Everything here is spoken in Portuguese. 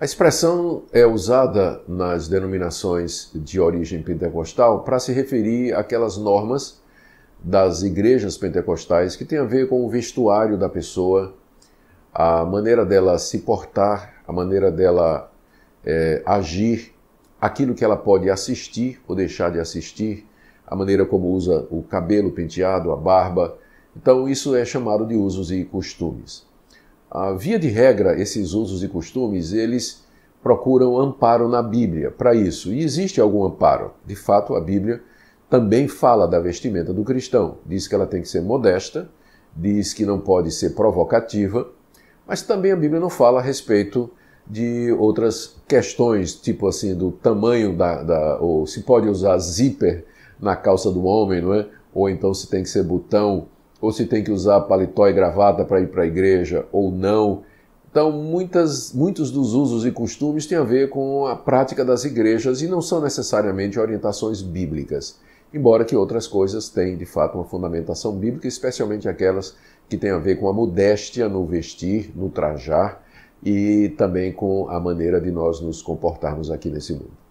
A expressão é usada nas denominações de origem pentecostal para se referir àquelas normas das igrejas pentecostais que tem a ver com o vestuário da pessoa, a maneira dela se portar, a maneira dela é, agir, aquilo que ela pode assistir ou deixar de assistir, a maneira como usa o cabelo penteado, a barba. Então, isso é chamado de usos e costumes. A via de regra, esses usos e costumes, eles procuram amparo na Bíblia para isso. E existe algum amparo. De fato, a Bíblia também fala da vestimenta do cristão. Diz que ela tem que ser modesta, diz que não pode ser provocativa, mas também a Bíblia não fala a respeito de outras questões, tipo assim, do tamanho da. da ou se pode usar zíper na calça do homem, não é? Ou então se tem que ser botão ou se tem que usar paletó e gravata para ir para a igreja ou não. Então, muitas, muitos dos usos e costumes têm a ver com a prática das igrejas e não são necessariamente orientações bíblicas, embora que outras coisas têm de fato uma fundamentação bíblica, especialmente aquelas que têm a ver com a modéstia no vestir, no trajar e também com a maneira de nós nos comportarmos aqui nesse mundo.